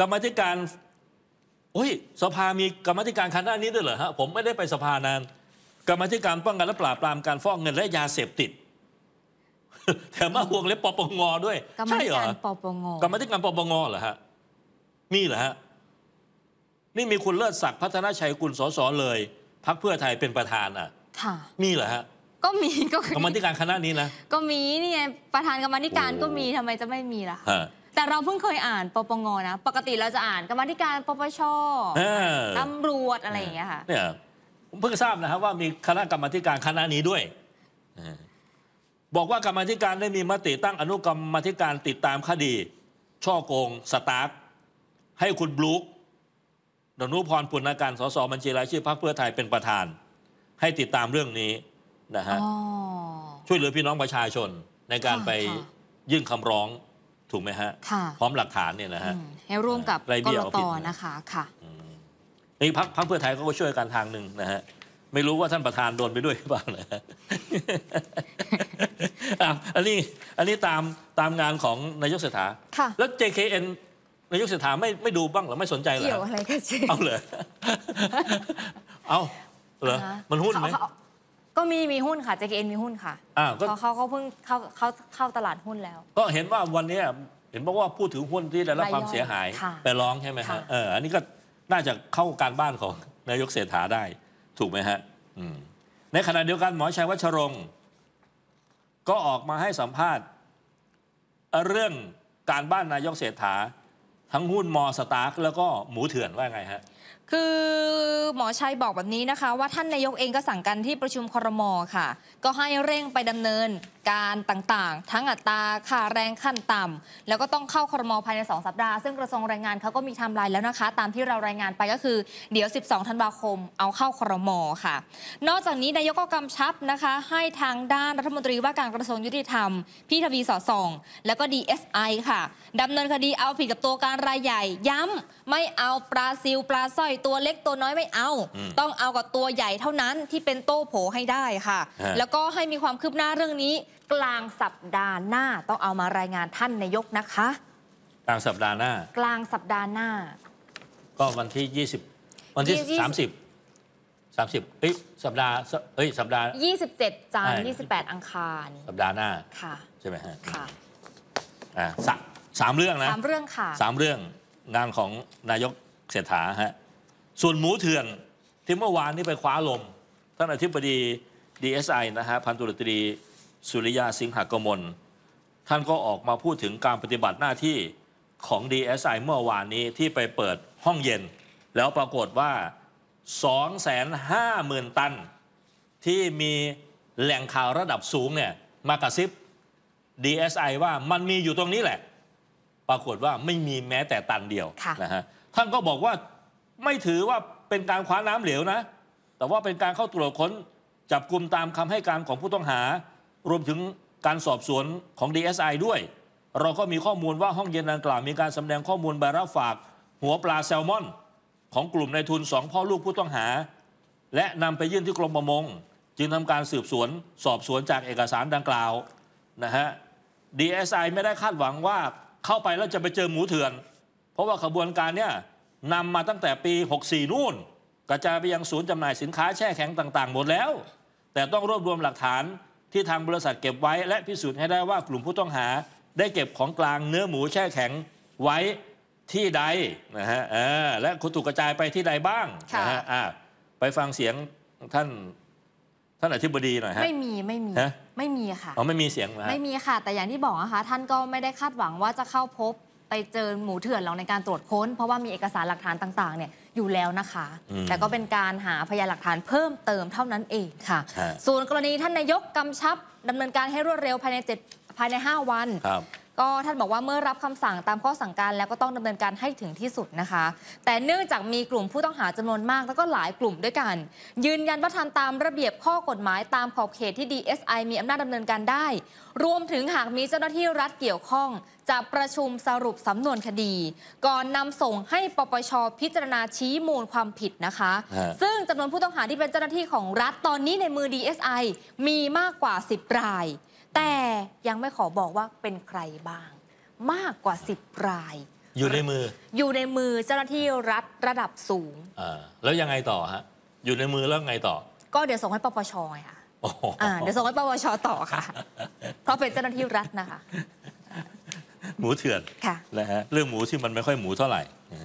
กรรมธิการโอ้ย สภามีกรรมธิการคัน้านี้ด้วยเหรอฮะผมไม่ได้ไปสภานานกรรมธิการป้องกันและปราบปรามการ ฟอกเงินและยาเสพติดแถมมาห่วงเล็บปปงด้วยใช่เหรอกรรมธิการปปงกรรมธิการปปงเหรอฮะมีเหรอฮะนี่มีคุณเลิศศักดิ์พัฒนาชัยกุลสสเลยพักเพื่อไทยเป็นประธานอ่ะค่ะมีเหรอฮะก็มีก็กรรมธิการคณะนี้นะก็มีนี่ไงประธานกรรมธิการก็มีทำไมจะไม่มีล่ะแต่เราเพิ่งเคยอ่านปปงนะปกติเราจะอ่านกรรมธิการปปชตำรวจอะไรอย่างเงี้ยค่ะเนี่ยผมเพิ่งทราบนะครับว่ามีคณะกรรมธิการคณะนี้ด้วยบอกว่ากรรมธิการได้มีมติตั้งอนุกรรมธิการติดตามคดี ช่อโกงสตาร์ทให้คุณบลูคดนุพรปุณการสสบัญชีรายชื่อพรรคเพื่อไทยเป็นประธาน ให้ติดตามเรื่องนี้นะฮะช่วยเหลือพี่น้องประชาชนในการไปยื่นคำร้องถูกไหมฮะพร้อมหลักฐานเนี่ยนะฮะให้ร่วมกับไเบีกยรกตนะนะคะค่ะนี่พักพักเพื่อไทยเขาก็ช่วยกันทางหนึ่งนะฮะ ไม่รู้ว่าท่านประธานโดนไปด้วยหรือเปล่านะฮะอ่อันนี้อันนี้ตามตามงานของนายกเศรษฐาค่ะแล้ว JKN นายกเศรษฐาไม่ไม่ดูบ้างหรือไม่สนใจเหรอเกี่ยวอะไรกับเจเอาเลยเอาเหรอ มันหุ้นไหมก็มีมีหุ้นค่ะ JKN มีหุ้นค่ะอ่าก็เขาเขาเพิ่งเขาเขาเข้าตลาดหุ้นแล้ว ก็เห็นว่าวันนี้เห็นบอกว่าพูดถึงหุ้นที่ได้รับความเสียหาย ไปร้องใช่ไหมฮะะเอออันนี้ก็น่าจะเข้าการบ้านของนายกเศรษฐาได้ ถูกไหมฮะ อืม ในขณะเดียวกันหมอชัยวัชรงค์ก็ออกมาให้สัมภาษณ์เรื่องการบ้านนายกเศรษฐา ทั้งหุ้นมอสตาร์กแล้วก็หมูเถื่อนว่าไงฮะ คือหมอชัยบอกแบบนี้นะคะ ว่าท่านนายกเองก็สั่งการที่ประชุมครมค่ะ ก็ให้เร่งไปดำเนินการต่างๆ ทั้งอัตราค่าแรงขั้นต่ำ แล้วก็ต้องเข้าครมภายใน2สัปดาห์ซึ่งกระทรวงแรงงานเขาก็มีทำลายแล้วนะคะ ตามที่เรารายงานไปก็คือเดี๋ยว 12 ธันวาคม เอาเข้าครมค่ะ นอกจากนี้นายกก็กำชับนะคะ ให้ทางด้านรัฐมนตรีว่าการกระทรวงยุติธรรมพี่ทวีสอส่องแล้วก็ DSI ค่ะดำเนินคดีเอาผิดกับตัวการรายใหญ่ ย้ำไม่เอาปลาซิลปลาสร้อยตัวเล็กตัวน้อยไม่เอา ต้องเอากับตัวใหญ่เท่านั้นที่เป็นโต้โผให้ได้ค่ะ แล้วก็ให้มีความคืบหน้าเรื่องนี้กลางสัปดาห์หน้า ต้องเอามารายงานท่านนายกนะคะกลางสัปดาห์หน้า กลางสัปดาห์หน้า ก็วันที่ 20วันที่ 30 30เอ้ยสัปดาห์เอ้ยสัปดาห์27จันทร์28 อังคารสัปดาห์หน้าค่ะใช่ไหมฮะค่ะอ่าสสามเรื่องนะสามเรื่องค่ะสามเรื่องงานของนายกเศรษฐาฮะส่วนหมูเถื่อนที่เมื่อวานนี้ไปคว้าลมท่านอธิบดี DSI นะฮะพันตุรตรีสุริยาสิงหกมล ท่านก็ออกมาพูดถึงการปฏิบัติหน้าที่ของ DSI เมื่อวานนี้ที่ไปเปิดห้องเย็น แล้วปรากฏว่า 250,000 ตัน ที่มีแหล่งข่าวระดับสูงเนี่ยมากระซิบ DSI ว่ามันมีอยู่ตรงนี้แหละ ปรากฏว่าไม่มีแม้แต่ตันเดียวนะฮะท่านก็บอกว่าไม่ถือว่าเป็นการคว้าน้ำเหลวนะ แต่ว่าเป็นการเข้าตรวจค้นจับกลุ่มตามคำให้การของผู้ต้องหารวมถึงการสอบสวนของ DSI ด้วย เราก็มีข้อมูลว่าห้องเย็นดังกล่าวมีการสำแดงข้อมูลใบรับฝาก หัวปลาแซลมอน ของกลุ่มนายทุนสองพ่อลูกผู้ต้องหา และนำไปยื่นที่กรมประมง จึงทำการสืบสวนสอบสวนจากเอกสารดังกล่าว นะฮะ DSI ไม่ได้คาดหวังว่าเข้าไปแล้วจะไปเจอหมูเถื่อน เพราะว่าขบวนการเนี่ยนำมาตั้งแต่ปี 64นู่น กระจายไปยังศูนย์จำหน่ายสินค้าแช่แข็งต่างๆหมดแล้ว แต่ต้องรวบรวมหลักฐานที่ทางบริษัทเก็บไว้และพิสูจน์ให้ได้ว่ากลุ่มผู้ต้องหาได้เก็บของกลางเนื้อหมูแช่แข็งไว้ที่ใดนะฮะและคนถูกกระจายไปที่ใดบ้างนะฮะไปฟังเสียงท่านท่านอธิบดีหน่อยฮะไม่มีไม่มีไม่มีค่ะอ๋อไม่มีเสียงนะไม่มีค่ะแต่อย่างที่บอกนะคะท่านก็ไม่ได้คาดหวังว่าจะเข้าพบไปเจอหมูเถื่อนเราในการตรวจค้น เพราะว่ามีเอกสารหลักฐานต่างๆเนี่ยอยู่แล้วนะคะ แต่ก็เป็นการหาพยานหลักฐานเพิ่มเติมเท่านั้นเองค่ะส่วนกรณีท่านนายกกำชับดำเนินการให้รวดเร็วภายใน 7 ภายใน 5 วันก็ท่านบอกว่าเมื่อรับคำสั่งตามข้อสั่งการแล้วก็ต้องดำเนินการให้ถึงที่สุดนะคะ แต่เนื่องจากมีกลุ่มผู้ต้องหาจำนวนมากแล้วก็หลายกลุ่มด้วยกัน ยืนยันว่าทำตามระเบียบข้อกฎหมายตามขอบเขตที่ DSI มีอำนาจดำเนินการได้ รวมถึงหากมีเจ้าหน้าที่รัฐเกี่ยวข้อง จะประชุมสรุปสำนวนคดี ก่อนนำส่งให้ปปชพิจารณาชี้มูลความผิดนะคะซึ่งจำนวนผู้ต้องหาที่เป็นเจ้าหน้าที่ของรัฐตอนนี้ในมือ DSI มีมากกว่า 10รายแต่ยังไม่ขอบอกว่าเป็นใครบ้าง มากกว่า 10ราย อยู่ในมือ อยู่ในมือเจ้าหน้าที่รัฐระดับสูงอ่าแล้วยังไงต่อฮะอยู่ในมือแล้วไงต่อก็เดี๋ยวส่งให้ปปชอค่ะอ่าเดี๋ยวส่งให้ปปชต่อค่ะเพราะเป็นเจ้าหน้าที่รัฐนะคะหมูเถื่อนค่ะนะฮะเรื่องหมูที่มันไม่ค่อยหมูเท่าไหร่น